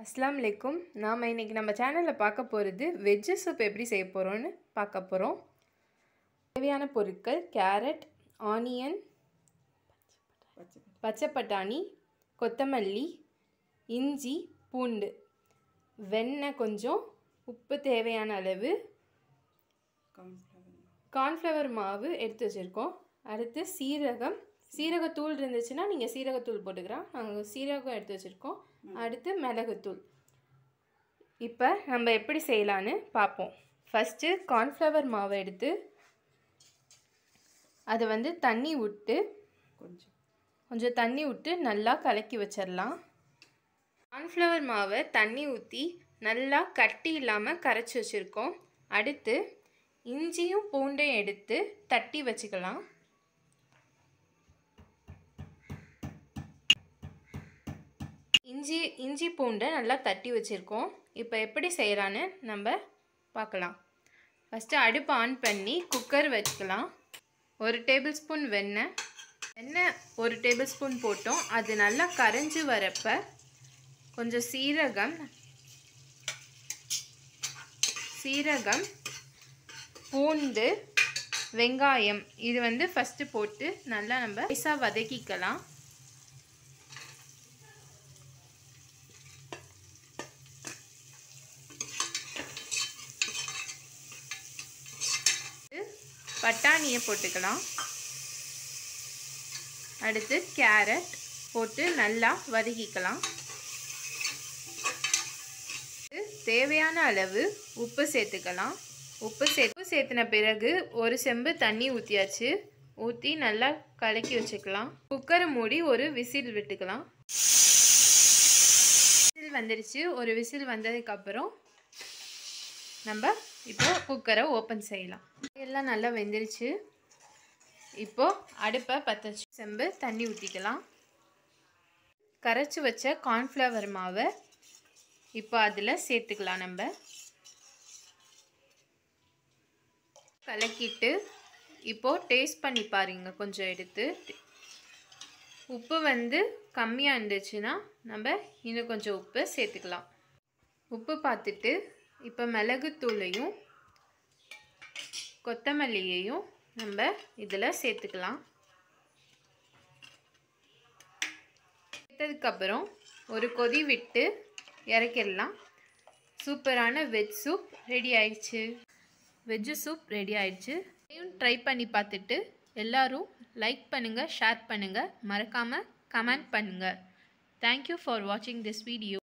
அஸ்லாம் வலைக்கும் நாம் இன்றைக்கி நம்ம சேனலில் பார்க்க போகிறது வெஜ்ஜு சூப் எப்படி செய்ய போகிறோன்னு பார்க்க போகிறோம் தேவையான பொருட்கள் கேரட் ஆனியன் பச்சை பட்டாணி கொத்தமல்லி இஞ்சி பூண்டு வெண்ணெய் கொஞ்சம் உப்பு தேவையான அளவு கார்ன்ஃப்ளவர் மாவு எடுத்து வச்சுருக்கோம் அடுத்து சீரகம் சீரகத்தூள் இருந்துச்சுன்னா நீங்கள் சீரகத்தூள் போட்டுக்கலாம் நாங்கள் சீரகம் எடுத்து வச்சுருக்கோம் அடுத்து மிளகுத்தூள் இப்போ நம்ம எப்படி செய்யலான்னு பார்ப்போம் ஃபஸ்ட்டு கார்ன்ஃப்ளவர் மாவை எடுத்து அதை வந்து தண்ணி விட்டு கொஞ்சம் கொஞ்சம் தண்ணி விட்டு நல்லா கலக்கி வச்சிடலாம் கார்ன்ஃப்ளவர் மாவை தண்ணி ஊற்றி நல்லா கட்டி இல்லாமல் கரைச்சி வச்சுருக்கோம் அடுத்து இஞ்சியும் பூண்டையும் எடுத்து தட்டி வச்சுக்கலாம் இஞ்சி இஞ்சி பூண்டை நல்லா தட்டி வச்சுருக்கோம் இப்போ எப்படி செய்கிறான்னு நம்ம பார்க்கலாம் ஃபஸ்ட்டு அடுப்பு ஆன் பண்ணி குக்கர் வச்சுக்கலாம் ஒரு டேபிள் ஸ்பூன் வெண்ணெய் வெண்ணெய் ஒரு டேபிள் ஸ்பூன் போட்டோம் அது நல்லா கரைஞ்சி வரப்போ கொஞ்சம் சீரகம் சீரகம் பூண்டு வெங்காயம் இது வந்து ஃபஸ்ட்டு போட்டு நல்லா நம்ம பைசா வதக்கிக்கலாம் பட்டாணியை போட்டுக்கலாம் அடுத்து கேரட் போட்டு நல்லா வதக்கிக்கலாம் தேவையான அளவு உப்பு சேர்த்துக்கலாம் உப்பு சேர்த்து சேர்த்தின பிறகு ஒரு செம்பு தண்ணி ஊற்றியாச்சு ஊற்றி நல்லா கலக்கி வச்சுக்கலாம் குக்கரை மூடி ஒரு விசில் விட்டுக்கலாம் விசில் வந்துடுச்சு ஒரு விசில் வந்ததுக்கப்புறம் நம்ம இப்போது குக்கரை ஓப்பன் செய்யலாம் எல்லாம் நல்லா வெந்துருச்சு இப்போது அடுப்பை பற்ற செம்பு தண்ணி ஊற்றிக்கலாம் கரைச்சி வச்ச கார்ன்ஃப்ளவர் மாவை இப்போ அதில் சேர்த்துக்கலாம் நம்ம கலக்கிட்டு இப்போது டேஸ்ட் பண்ணி பாருங்க கொஞ்சம் எடுத்து உப்பு வந்து கம்மியாக இருந்துச்சுன்னா நம்ம இன்னும் கொஞ்சம் உப்பு சேர்த்துக்கலாம் உப்பு பார்த்துட்டு இப்போ மிளகுத்தூளையும் கொத்தமல்லியையும் நம்ம இதில் சேர்த்துக்கலாம் சேர்த்ததுக்கப்புறம் ஒரு கொதி விட்டு இறக்கிடலாம் சூப்பரான வெஜ் சூப் ரெடி ஆயிடுச்சு வெஜ்ஜு சூப் ரெடி ஆயிடுச்சு இதையும் ட்ரை பண்ணி பார்த்துட்டு எல்லோரும் லைக் பண்ணுங்கள் ஷேர் பண்ணுங்கள் மறக்காமல் கமெண்ட் பண்ணுங்கள் தேங்க்யூ ஃபார் வாட்சிங் திஸ் வீடியோ